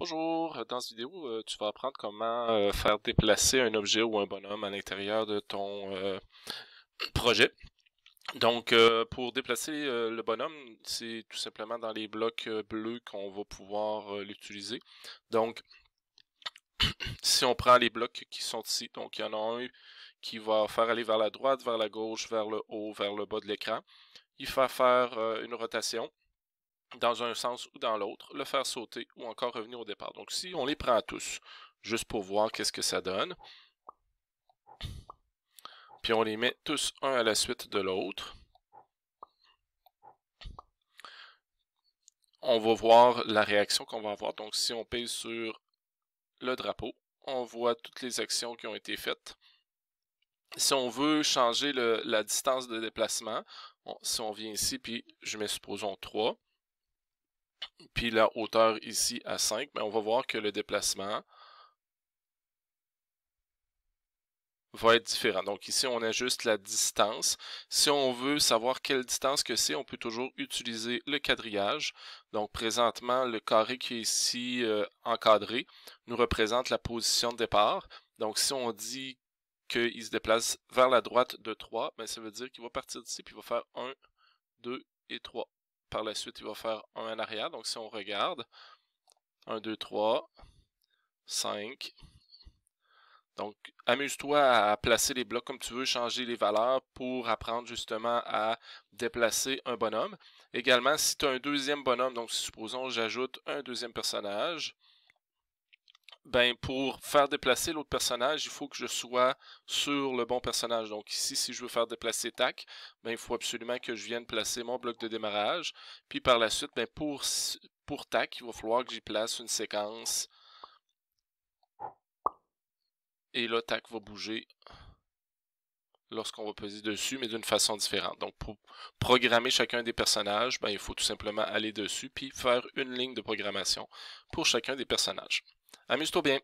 Bonjour, dans cette vidéo, euh, tu vas apprendre comment euh, faire déplacer un objet ou un bonhomme à l'intérieur de ton euh, projet. Donc, pour déplacer le bonhomme, c'est tout simplement dans les blocs bleus qu'on va pouvoir l'utiliser. Donc, si on prend les blocs qui sont ici, donc il y en a un qui va faire aller vers la droite, vers la gauche, vers le haut, vers le bas de l'écran. Il va faire une rotation dans un sens ou dans l'autre, le faire sauter ou encore revenir au départ. Donc si on les prend tous, juste pour voir qu'est-ce que ça donne, puis on les met tous un à la suite de l'autre, on va voir la réaction qu'on va avoir. Donc si on pèse sur le drapeau, on voit toutes les actions qui ont été faites. Si on veut changer la distance de déplacement, si on vient ici, puis je mets supposons 3, puis la hauteur ici à 5, mais ben, on va voir que le déplacement va être différent. Donc ici, on ajuste la distance. Si on veut savoir quelle distance que c'est, on peut toujours utiliser le quadrillage. Donc présentement, le carré qui est ici euh, encadré nous représente la position de départ. Donc si on dit qu'il se déplace vers la droite de 3, ben, ça veut dire qu'il va partir d'ici, puis il va faire 1, 2 et 3 par la suite, il va faire un en arrière. Donc si on regarde, 1, 2, 3, 5. Donc amuse-toi à placer les blocs comme tu veux, changer les valeurs pour apprendre justement à déplacer un bonhomme. Également, si tu as un deuxième bonhomme, donc supposons j'ajoute un deuxième personnage, ben, pour faire déplacer l'autre personnage, il faut que je sois sur le bon personnage. Donc ici, si je veux faire déplacer Tac, ben, il faut absolument que je vienne placer mon bloc de démarrage. Puis par la suite, ben, pour, pour Tac, il va falloir que j'y place une séquence. Et là, Tac va bouger lorsqu'on va peser dessus, mais d'une façon différente. Donc, pour programmer chacun des personnages, il faut tout simplement aller dessus, puis faire une ligne de programmation pour chacun des personnages. Amuse-toi bien.